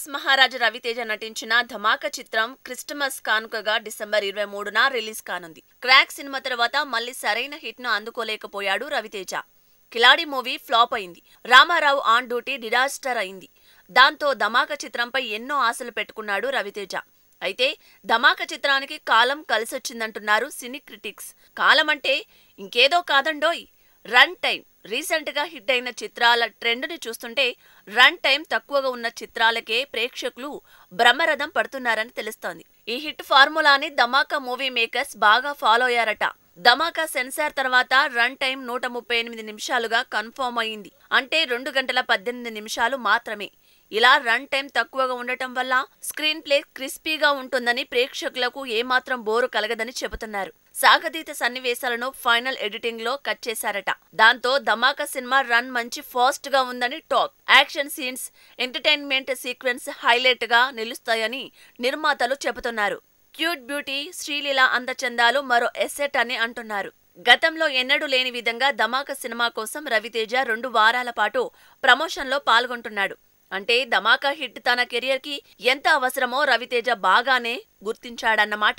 ప్రభాస్ మహారాజ రవితేజ నటించిన ధమాక చిత్రం క్రిస్టమస్ కానుకగా డిసెంబర్ ఇరవై మూడున రిలీజ్ కానుంది క్రాక్ సినిమా తర్వాత మళ్ళీ సరైన హిట్ ను అందుకోలేకపోయాడు రవితేజ కిలాడి మూవీ ఫ్లాప్ అయింది రామారావు ఆన్ డ్యూటీ డిజాస్టర్ అయింది దాంతో ధమాకా చిత్రంపై ఎన్నో ఆశలు పెట్టుకున్నాడు రవితేజ అయితే ధమాక చిత్రానికి కాలం కలిసొచ్చిందంటున్నారు సినీ క్రిటిక్స్ కాలం అంటే ఇంకేదో కాదండోయ్ రన్ టైం రీసెంట్గా హిట్ అయిన చిత్రాల ట్రెండ్ని చూస్తుంటే రన్ టైం తక్కువగా ఉన్న చిత్రాలకే ప్రేక్షకులు బ్రహ్మరథం పడుతున్నారని తెలుస్తోంది ఈ హిట్ ఫార్ములాని ధమాకా మూవీ మేకర్స్ బాగా ఫాలో అయ్యారట ధమాకా సెన్సార్ తర్వాత రన్ టైం నూట ముప్పై ఎనిమిది నిమిషాలుగా కన్ఫర్మ్ అయింది అంటే రెండు గంటల పద్దెనిమిది నిమిషాలు మాత్రమే ఇలా రన్ టైం తక్కువగా ఉండటం వల్ల స్క్రీన్ ప్లే క్రిస్పీగా ఉంటుందని ప్రేక్షకులకు ఏమాత్రం బోరు కలగదని చెబుతున్నారు సాగతీత సన్నివేశాలను ఫైనల్ ఎడిటింగ్ లో కట్ చేశారట దాంతో ధమాకా సినిమా రన్ మంచి ఫాస్ట్ గా ఉందని talk action scenes entertainment sequence highlight గా నిలుస్తాయని నిర్మాతలు చెబుతున్నారు క్యూట్ బ్యూటీ శ్రీలీల అందచందాలు మరో ఎసెట్ అని అంటున్నారు గతంలో ఎన్నడూ లేని విధంగా ధమాక సినిమా కోసం రవితేజ రెండు వారాల పాటు ప్రమోషన్లో పాల్గొంటున్నాడు అంటే ధమాకా హిట్ తన కి ఎంత అవసరమో రవితేజ బాగానే గుర్తించాడన్నమాట